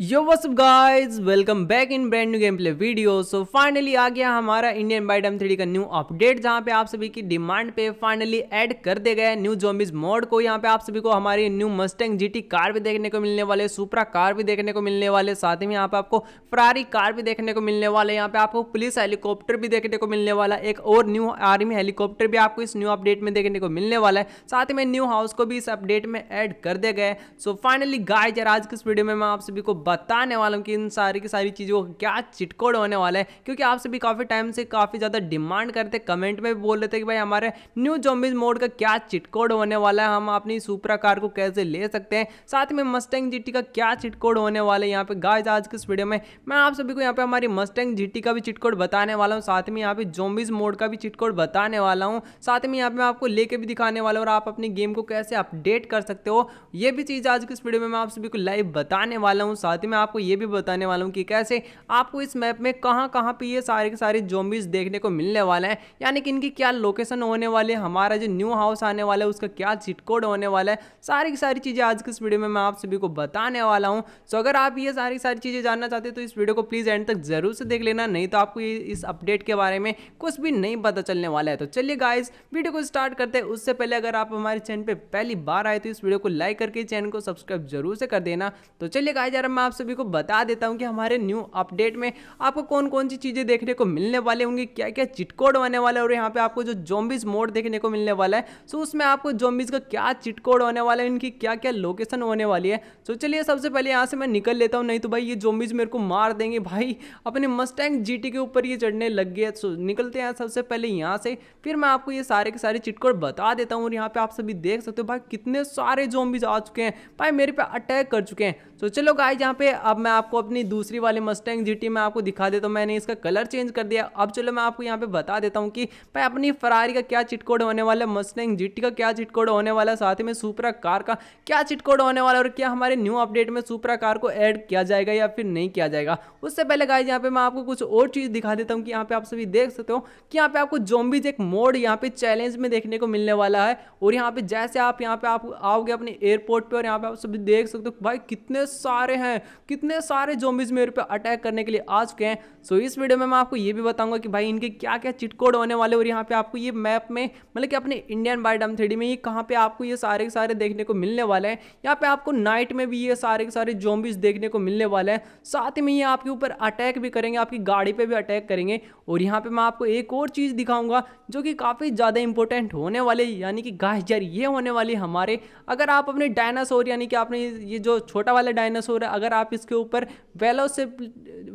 yo wassup guys welcome back in brand new game play video so finally आ गया हमारा Indian बाइडम three का न्यू अपडेट जहां पे आप सभी की डिमांड पे फाइनली ऐड कर दे गए न्यू जोम्बिज मोड को यहां पे आप सभी को हमारी न्यू मस्टैंग जीटी कार भी देखने को मिलने वाले सुपरा कार भी देखने को मिलने वाले साथ ही यहाँ पे आपको फरारी कार भी देखने को मिलने वाले यहाँ पे आपको पुलिस हेलीकॉप्टर भी देखने को मिलने वाला एक और न्यू आर्मी हेलीकॉप्टर भी आपको इस न्यू अपडेट में देखने को मिलने वाला है साथ में न्यू हाउस को भी इस अपडेट में एड कर दे गए सो फाइनली गाइज यार आज किस इस वीडियो में मैं आप सभी को बताने वाला हूँ कि इन सारी की सारी चीज़ों का क्या चिटकोड होने वाला है क्योंकि आप सभी काफ़ी टाइम से काफ़ी ज़्यादा डिमांड करते कमेंट में भी बोल रहे थे कि भाई हमारे न्यू जॉम्बिज मोड का क्या चिटकोड होने वाला है हम अपनी सुपरा कार को कैसे ले सकते हैं साथ में मस्टैंग जी का क्या चिटकोड होने वाला है यहाँ पे गाइज आज के इस वीडियो में मैं आप सभी को यहाँ पे हमारी मस्टैंग जी का भी चिटकोड बताने वाला हूँ साथ में यहाँ पे जॉम्बिज मोड का भी चिटकोड बताने वाला हूँ साथ में यहाँ पे मैं आपको लेके भी दिखाने वाला हूँ और आप अपनी गेम को कैसे अपडेट कर सकते हो ये भी चीज़ आज के इस वीडियो में मैं आप सभी को लाइव बताने वाला हूँ साथ साथ ही मैं आपको ये भी बताने वाला हूँ कि कैसे आपको इस मैप में कहाँ कहाँ पे ये सारे के सारे जोम्बिस देखने को मिलने वाले हैं यानी कि इनकी क्या लोकेशन होने वाली है हमारा जो न्यू हाउस आने वाला है उसका क्या चिट कोड होने वाला है सारी की सारी चीज़ें आज की इस वीडियो में मैं आप सभी को बताने वाला हूँ सो अगर आप ये सारी सारी चीज़ें जानना चाहते हैं तो इस वीडियो को प्लीज़ एंड तक ज़रूर से देख लेना नहीं तो आपको इस अपडेट के बारे में कुछ भी नहीं पता चलने वाला है तो चलिए गाइज वीडियो को स्टार्ट करते हैं उससे पहले अगर आप हमारे चैनल पर पहली बार आए तो इस वीडियो को लाइक करके चैनल को सब्सक्राइब जरूर से कर देना तो चलिए गाइज यार मैं आप सभी को बता देता हूँ कि हमारे न्यू अपडेट में आपको कौन कौन सी चीज़ें देखने को मिलने वाले होंगी क्या क्या चिटकोड होने वाला है और यहाँ पे आपको जो जोम्बिस मोड देखने को मिलने वाला है सो उसमें आपको जोम्बिस का क्या चिटकोड होने वाला है इनकी क्या क्या लोकेशन होने वाली है सो चलिए सबसे पहले यहाँ से मैं निकल लेता हूँ नहीं तो भाई ये जोम्बिस मेरे को मार देंगे भाई अपने मस्टैंग जी के ऊपर ये चढ़ने लग गए सो निकलते हैं सबसे पहले यहाँ से फिर मैं आपको ये सारे के सारे चिटकोड बता देता हूँ और यहाँ पर आप सभी देख सकते हो भाई कितने सारे जोम्बिस आ चुके हैं भाई मेरे पे अटैक कर चुके हैं तो चलो गाइज यहाँ पे अब मैं आपको अपनी दूसरी वाली मस्टैंग जी में आपको दिखा देता हूँ मैंने इसका कलर चेंज कर दिया अब चलो मैं आपको यहाँ पे बता देता हूँ कि भाई अपनी फरारी का क्या चिटकोड होने वाला है मस्टैंग जी का क्या चिटकोड होने वाला है साथ में सुपरा कार का क्या चिटकोड होने वाला और क्या हमारे न्यू अपडेट में सुपरा कार को ऐड किया जाएगा या फिर नहीं किया जाएगा उससे पहले गाय यहाँ पे मैं आपको कुछ और चीज़ दिखा देता हूँ कि यहाँ पे आप सभी देख सकते हो कि यहाँ पे आपको जोम्बिज एक मोड यहाँ पे चैलेंज में देखने को मिलने वाला है और यहाँ पे जैसे आप यहाँ पे आप आओगे अपने एयरपोर्ट पे और यहाँ पे आप सभी देख सकते हो भाई कितने सारे हैं कितने सारे जोम्बिस मेरे पे अटैक करने के लिए आ चुके हैं सो इस वीडियो में मैं आपको ये भी बताऊंगा कि भाई इनके क्या क्या चिटकोड होने वाले और यहाँ पे आपको ये मैप में मतलब कि अपने इंडियन बायडम थ्री में ये कहाँ पे आपको ये सारे के सारे देखने को मिलने वाले हैं यहाँ पे आपको नाइट में भी ये सारे के सारे जोम्बिस देखने को मिलने वाले हैं साथ में ये आपके ऊपर अटैक भी करेंगे आपकी गाड़ी पर भी अटैक करेंगे और यहाँ पर मैं आपको एक और चीज़ दिखाऊंगा जो कि काफ़ी ज़्यादा इंपॉर्टेंट होने वाले यानी कि गाहजर ये होने वाली हमारे अगर आप अपने डायनासोर यानी कि आपने ये जो छोटा वाला डायनासोर है अगर आप इसके ऊपर वेलोसे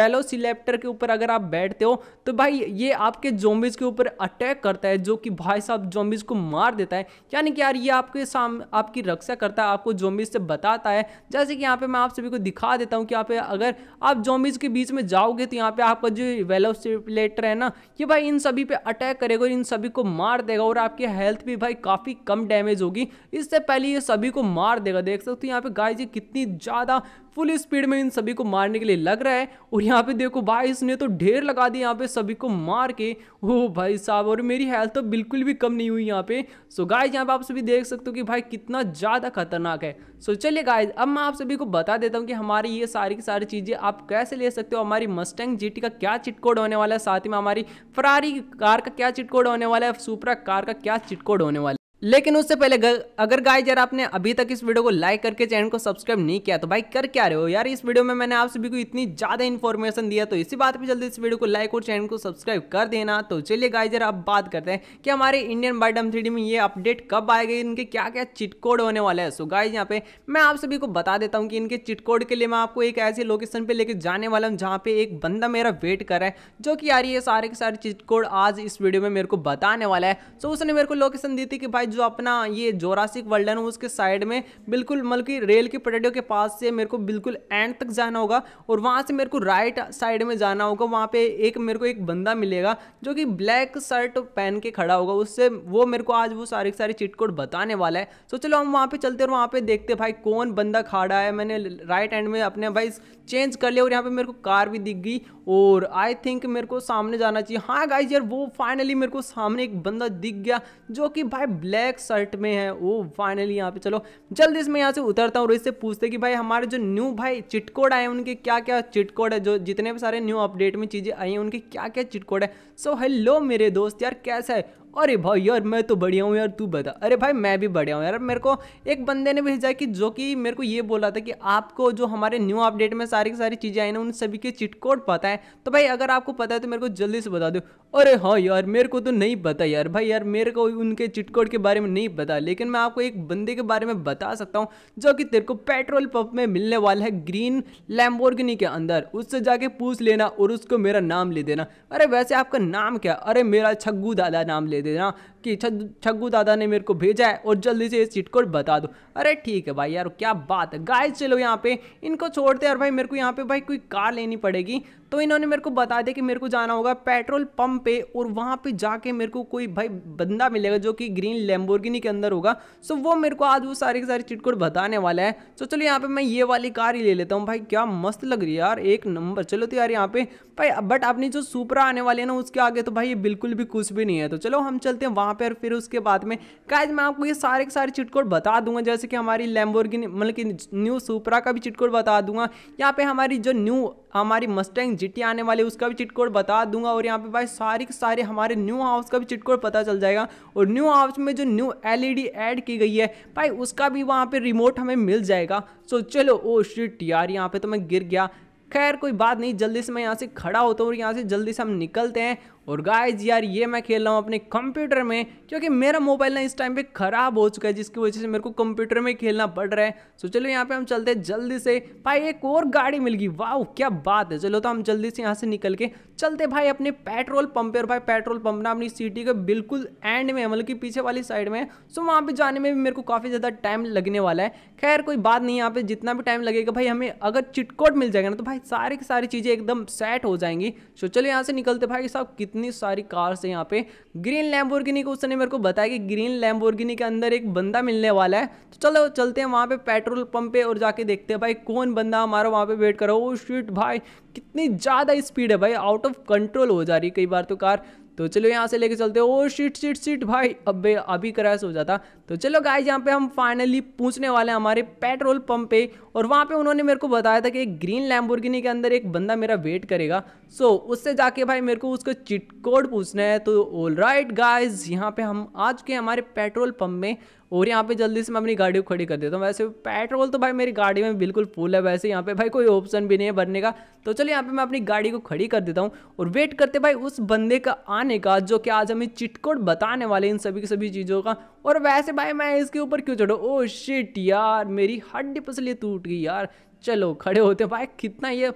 वेलोसिलेप्टर के ऊपर अगर आप बैठते हो तो भाई ये आपके जोम्बिस के ऊपर अटैक करता है जो कि भाई साहब जोम्बिस को मार देता है यानी कि यार ये आपके साम आपकी रक्षा करता है आपको जोम्बिस से बताता है जैसे कि यहाँ पे मैं आप सभी को दिखा देता हूँ कि यहाँ पे अगर आप जोम्बिस के बीच में जाओगे तो यहाँ पे आपका जो वेलोसिलेटर है ना ये भाई इन सभी पे अटैक करेगा और इन सभी को मार देगा और आपकी हेल्थ भी भाई काफ़ी कम डैमेज होगी इससे पहले ये सभी को मार देगा देख सकते हो यहाँ पे गाय जी कितनी ज़्यादा फुल स्पीड में इन सभी को मारने के लिए लग रहा है और यहाँ पे देखो भाई इसने तो ढेर लगा दी यहाँ पे सभी को मार के ओ भाई साहब और मेरी हेल्थ तो बिल्कुल भी कम नहीं हुई यहाँ पे सो गाइज यहाँ पे आप सभी देख सकते हो कि भाई कितना ज़्यादा खतरनाक है सो चलिए गाइज अब मैं आप सभी को बता देता हूँ कि हमारी ये सारी की सारी चीज़ें आप कैसे ले सकते हो हमारी मस्टैंग जी का क्या चिटकोड होने वाला है साथ ही में हमारी फरारी कार का क्या चिटकोड होने वाला है सुपरा कार का क्या चिटकोड होने वाला है लेकिन उससे पहले अगर गाइज यार आपने अभी तक इस वीडियो को लाइक करके चैनल को सब्सक्राइब नहीं किया तो भाई कर क्या रहे हो यार इस वीडियो में मैंने आप सभी को इतनी ज़्यादा इन्फॉर्मेशन दिया तो इसी बात पे जल्दी इस वीडियो को लाइक और चैनल को सब्सक्राइब कर देना तो चलिए गाइज यार आप बात करते हैं कि हमारे इंडियन बाइडम थ्री में ये अपडेट कब आएगा इनके क्या क्या चिटकोड होने वाला है सो गाइज यहाँ पे मैं आप सभी को बता देता हूँ कि इनके चिटकोड के लिए मैं आपको एक ऐसी लोकेशन पर लेकर जाने वाला हूँ जहाँ पे एक बंदा मेरा वेट कर रहा है जो कि यार ये सारे के सारे चिटकोड आज इस वीडियो में मेरे को बताने वाला है सो उसने मेरे को लोकेशन दी थी कि भाई जो अपना ये जोरासिक वर्ल्ड है ना उसके साइड में बिल्कुल मतलब कि रेल की पटेडियो के पास से मेरे को बिल्कुल एंड तक जाना होगा और वहाँ से मेरे को राइट साइड में जाना होगा वहाँ पे एक मेरे को एक बंदा मिलेगा जो कि ब्लैक शर्ट पहन के खड़ा होगा उससे वो मेरे को आज वो सारी सारी चिटकोट बताने वाला है तो चलो हम वहाँ पर चलते और वहाँ पर देखते भाई कौन बंदा खड़ा है मैंने राइट एंड में अपने भाई चेंज कर लिया और यहाँ पर मेरे को कार भी दिख गई और आई थिंक मेरे को सामने जाना चाहिए हाँ गाइज यार वो फाइनली मेरे को सामने एक बंदा दिख गया जो कि भाई ब्लैक शर्ट में है वो फाइनली यहाँ पे चलो जल्दी से मैं यहाँ से उतरता हूँ और इससे पूछते कि भाई हमारे जो न्यू भाई चिटकोड आए उनके क्या क्या चिटकोड है जो जितने भी सारे न्यू अपडेट में चीज़ें आई हैं उनके क्या क्या चिटकोड है सो so, हेलो मेरे दोस्त यार कैसा है अरे भाई यार मैं तो बढ़िया हूँ यार तू बता अरे भाई मैं भी बढ़िया हूँ यार मेरे को एक बंदे ने भेजा कि जो कि मेरे को ये बोला था कि आपको जो हमारे न्यू अपडेट में सारी की सारी चीज़ें आई ना उन सभी के चिट कोड पता है तो भाई अगर आपको पता है तो मेरे को जल्दी से बता दो अरे हाँ यार मेरे को तो नहीं पता यार भाई यार मेरे को उनके चिटकोट के बारे में नहीं पता लेकिन मैं आपको एक बंदे के बारे में बता सकता हूँ जो कि तेरे को पेट्रोल पंप में मिलने वाला है ग्रीन लैम्बोर्गिनी के अंदर उससे जाके पूछ लेना और उसको मेरा नाम ले देना अरे वैसे आपका नाम क्या अरे मेरा छग्गू दादा नाम ले दे देना कि छग्गू दादा ने मेरे को भेजा है और जल्दी से इस चीट कोड बता दो अरे ठीक है भाई यार क्या बात है गाय चलो यहाँ पे इनको छोड़ते यार भाई मेरे को यहाँ पे भाई कोई कार लेनी पड़ेगी तो इन्होंने मेरे को बता दिया कि मेरे को जाना होगा पेट्रोल पंप पे और वहाँ पे जाके मेरे को कोई भाई बंदा मिलेगा जो कि ग्रीन लेम्बोर्गिनी के अंदर होगा सो वो मेरे को आज वो सारी की सारी चिटकोट बताने वाला है तो चलो यहाँ पे मैं ये वाली कार ही ले लेता हूँ भाई क्या मस्त लग रही है यार एक नंबर चलो तो यार यहाँ पे भाई बट अपनी जो सुपरा आने वाली है ना उसके आगे तो भाई ये बिल्कुल भी कुछ भी नहीं है तो चलो हम चलते हैं वहाँ पर फिर उसके बाद में काज मैं आपको ये सारे के सारे चिटकोट बता दूंगा जैसे कि हमारी लेम्बोर्गिनी मतलब कि न्यू सुपरा का भी चिटकोट बता दूंगा यहाँ पे हमारी जो न्यू हमारी मस्टैंग जीटी आने वाले उसका भी चिट कोड बता दूंगा और यहाँ पे भाई सारे के सारे हमारे न्यू हाउस का भी चिट कोड पता चल जाएगा और न्यू हाउस में जो न्यू एल ऐड की गई है भाई उसका भी वहाँ पर रिमोट हमें मिल जाएगा सो चलो ओ oh शिट यार यहाँ पे तो मैं गिर गया खैर कोई बात नहीं जल्दी से मैं यहाँ से खड़ा होता हूँ और यहाँ से जल्दी से हम निकलते हैं और गाइज यार ये मैं खेल रहा हूँ अपने कंप्यूटर में क्योंकि मेरा मोबाइल ना इस टाइम पे ख़राब हो चुका है जिसकी वजह से मेरे को कंप्यूटर में खेलना पड़ रहा है सो चलो यहाँ पे हम चलते हैं जल्दी से भाई एक और गाड़ी मिल गई वाह क्या बात है चलो तो हम जल्दी से यहाँ से निकल के चलते भाई अपने पेट्रोल पंप और भाई पेट्रोल पंप ना अपनी सिटी के बिल्कुल एंड में मतलब कि पीछे वाली साइड में सो वहाँ पर जाने में भी मेरे को काफ़ी ज़्यादा टाइम लगने वाला है खैर कोई बात नहीं यहाँ पर जितना भी टाइम लगेगा भाई हमें अगर चिटकोट मिल जाएगा ना तो भाई सारी की सारी चीज़ें एकदम सेट हो जाएंगी सो चलो यहाँ से निकलते भाई साहब कितने इतनी सारी कार्स है यहाँ पे ग्रीन लैम्बोर्गिनी को उसने मेरे को बताया कि ग्रीन लैम्बोर्गिनी के अंदर एक बंदा मिलने वाला है तो चलो चलते हैं वहाँ पे पेट्रोल पंप पे और जाके देखते हैं भाई कौन बंदा हमारा वहाँ पे वेट करो रहा oh भाई कितनी ज़्यादा स्पीड है भाई आउट ऑफ कंट्रोल हो जा रही कई बार तो कार तो चलो यहाँ से लेके चलते हो शिट शिट शिट भाई अब अभी क्रैश हो जाता तो चलो गाइज यहाँ पे हम फाइनली पूछने वाले हैं हमारे पेट्रोल पंप पे और वहाँ पे उन्होंने मेरे को बताया था कि एक ग्रीन लैम्बोर्गिनी के अंदर एक बंदा मेरा वेट करेगा सो so, उससे जाके भाई मेरे को उसका चिट कोड पूछना है तो ऑल राइट गाइज यहाँ पे हम आज के हमारे पेट्रोल पंप में और यहाँ पे जल्दी से मैं अपनी गाड़ी को खड़ी कर देता हूँ वैसे पेट्रोल तो भाई मेरी गाड़ी में बिल्कुल फुल है वैसे यहाँ पे भाई कोई ऑप्शन भी नहीं है भरने का तो चलो यहाँ पे मैं अपनी गाड़ी को खड़ी कर देता हूँ और वेट करते भाई उस बंदे का आने का जो कि आज हमें चिटकोट बताने वाले इन सभी की सभी चीज़ों का और वैसे भाई मैं इसके ऊपर क्यों चढ़ू ओ शिट यार मेरी हड्डी पसली टूट गई यार चलो खड़े होते भाई कितना ये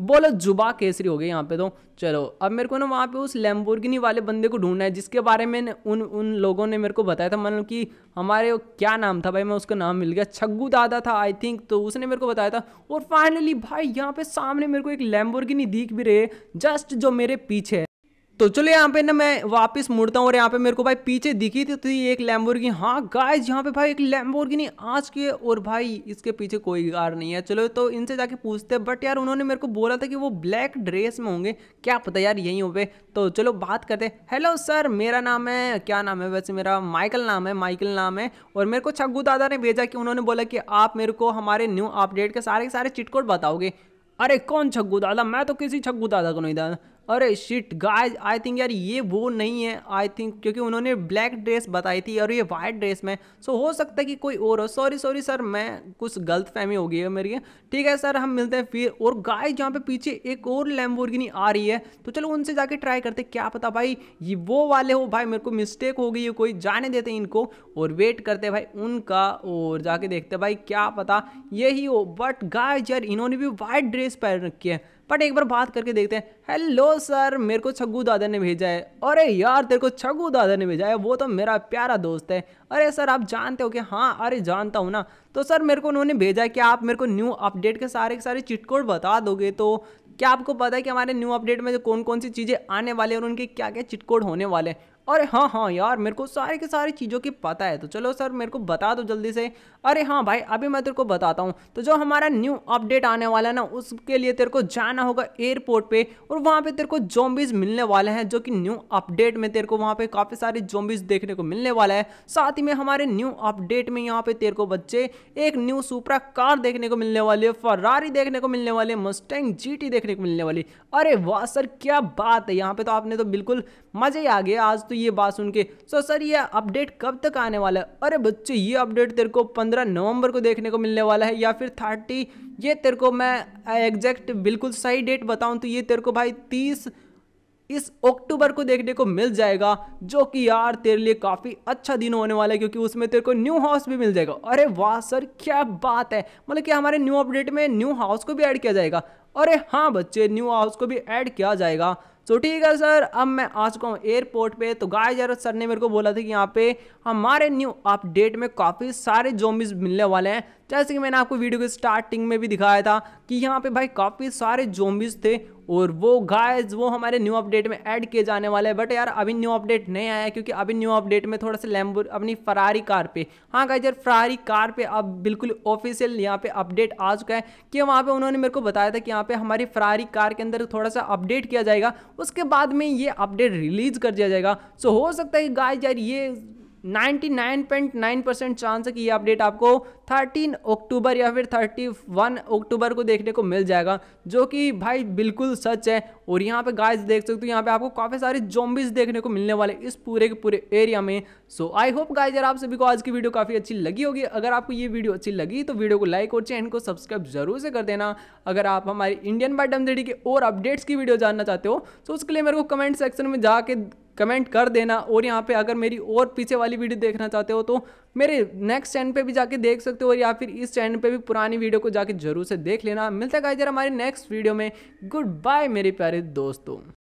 बोलो जुबा केसरी हो गई यहाँ पे तो चलो अब मेरे को ना वहाँ पे उस लेम्बोर्गिनी वाले बंदे को ढूंढना है जिसके बारे में उन उन लोगों ने मेरे को बताया था मतलब कि हमारे क्या नाम था भाई मैं उसका नाम मिल गया छग्गू दादा था आई थिंक तो उसने मेरे को बताया था और फाइनली भाई यहाँ पे सामने मेरे को एक लेम्बोर्गिनी दिख भी रहे जस्ट जो मेरे पीछे है तो चलो यहाँ पे ना मैं वापस मुड़ता हूँ और यहाँ पे मेरे को भाई पीछे दिखी तो थी तो ये एक लैम्बोर्गिनी हाँ गाइस यहाँ पे भाई एक लैम्बोर्गिनी आज की है और भाई इसके पीछे कोई कार नहीं है चलो तो इनसे जाके पूछते बट यार उन्होंने मेरे को बोला था कि वो ब्लैक ड्रेस में होंगे क्या पता यार यहीं हो पे तो चलो बात करते हेलो सर मेरा नाम है क्या नाम है वैसे मेरा माइकल नाम है माइकल नाम है और मेरे को छग्गू दादा ने भेजा कि उन्होंने बोला कि आप मेरे को हमारे न्यू अपडेट के सारे के सारे चिटकोट बताओगे अरे कौन छग्गू दादा मैं तो किसी छग्गू दादा को नहीं दादा अरे शिट गाइस आई थिंक यार ये वो नहीं है आई थिंक क्योंकि उन्होंने ब्लैक ड्रेस बताई थी और ये वाइट ड्रेस में सो so, हो सकता है कि कोई और हो सॉरी सॉरी सर मैं कुछ गलत फहमी हो गई है मेरी ठीक है सर हम मिलते हैं फिर और गाय जहाँ पे पीछे एक और लैम्बोर्गिनी आ रही है तो चलो उनसे जाके ट्राई करते क्या पता भाई ये वो वाले हो भाई मेरे को मिस्टेक हो गई है कोई जाने देते इनको और वेट करते भाई उनका और जाके देखते भाई क्या पता यही हो बट गाय यार इन्होंने भी वाइट ड्रेस पहन रखी है बट एक बार बात करके देखते हैं हेलो सर मेरे को छग्गू दादा ने भेजा है अरे यार तेरे को छग्गू दादा ने भेजा है वो तो मेरा प्यारा दोस्त है अरे सर आप जानते हो कि हाँ अरे जानता हूँ ना तो सर मेरे को उन्होंने भेजा है कि आप मेरे को न्यू अपडेट के सारे के सारे चिटकोट बता दोगे तो क्या आपको पता है कि हमारे न्यू अपडेट में जो कौन कौन सी चीज़ें आने वाली हैं और उनके क्या क्या चिटकोड होने वाले हैं अरे हाँ हाँ यार मेरे को सारी की सारी चीज़ों की पता है तो चलो सर मेरे को बता दो जल्दी से अरे हाँ भाई अभी मैं तेरे को बताता हूँ तो जो हमारा न्यू अपडेट आने वाला है ना उसके लिए तेरे को जाना होगा एयरपोर्ट पे और वहाँ पे तेरे को जोम्बिस मिलने वाले हैं जो कि न्यू अपडेट में तेरे को वहाँ पे काफ़ी सारे जोम्बिस देखने को मिलने वाला है साथ ही में हमारे न्यू अपडेट में यहाँ पे तेरे को बच्चे एक न्यू सुपरा कार देखने को मिलने वाली है फरारी देखने को मिलने वाली है मस्टैंग जी देखने को मिलने वाली अरे वाह सर क्या बात है यहाँ पर तो आपने तो बिल्कुल मज़े आ गए आज तो ये बात सुन के सो सर ये अपडेट कब तक आने वाला है अरे बच्चे ये अपडेट तेरे को पंद्रह नवंबर को देखने को मिलने वाला है या फिर थर्टी ये तेरे को मैं एग्जैक्ट बिल्कुल सही डेट बताऊँ तो ये तेरे को भाई तीस इस अक्टूबर को देखने को मिल जाएगा जो कि यार तेरे लिए काफ़ी अच्छा दिन होने वाला है क्योंकि उसमें तेरे को न्यू हाउस भी मिल जाएगा अरे वाह सर क्या बात है मतलब कि हमारे न्यू अपडेट में न्यू हाउस को भी ऐड किया जाएगा अरे हाँ बच्चे न्यू हाउस को भी ऐड किया जाएगा तो ठीक है सर अब मैं आ चुका हूँ एयरपोर्ट पे तो गाय जरूरत सर ने मेरे को बोला था कि यहाँ पे हमारे न्यू अपडेट में काफ़ी सारे जोम्बिस मिलने वाले हैं जैसे कि मैंने आपको वीडियो के स्टार्टिंग में भी दिखाया था कि यहाँ पे भाई काफ़ी सारे जोम्बिस थे और वो गाइस वो हमारे न्यू अपडेट में ऐड किए जाने वाले हैं बट यार अभी न्यू अपडेट नहीं आया क्योंकि अभी न्यू अपडेट में थोड़ा सा लैम्बो अपनी फरारी कार पे हाँ गाइस यार फरारी कार पे अब बिल्कुल ऑफिशियल यहाँ पे अपडेट आ चुका है कि वहाँ पे उन्होंने मेरे को बताया था कि यहाँ पे हमारी फरारी कार के अंदर थोड़ा सा अपडेट किया जाएगा उसके बाद में ये अपडेट रिलीज कर दिया जाएगा सो हो सकता है गाय यार ये 99.9 परसेंट चांस है कि ये अपडेट आपको 13 अक्टूबर या फिर 31 अक्टूबर को देखने को मिल जाएगा जो कि भाई बिल्कुल सच है और यहाँ पे गाइस देख सकते हो यहाँ पे आपको काफ़ी सारे जॉम्बिस देखने को मिलने वाले इस पूरे के पूरे एरिया में सो आई होप गाइस यार आप सभी को आज की वीडियो काफ़ी अच्छी लगी होगी अगर आपको ये वीडियो अच्छी लगी तो वीडियो को लाइक और चैनल को सब्सक्राइब जरूर से कर देना अगर आप हमारी इंडियन बाइट दीडी के और अपडेट्स की वीडियो जानना चाहते हो तो उसके लिए मेरे को कमेंट सेक्शन में जाके कमेंट कर देना और यहाँ पे अगर मेरी और पीछे वाली वीडियो देखना चाहते हो तो मेरे नेक्स्ट चैनल पे भी जाके देख सकते हो और या फिर इस चैनल पे भी पुरानी वीडियो को जाके जरूर से देख लेना मिलता है जरा हमारे नेक्स्ट वीडियो में गुड बाय मेरे प्यारे दोस्तों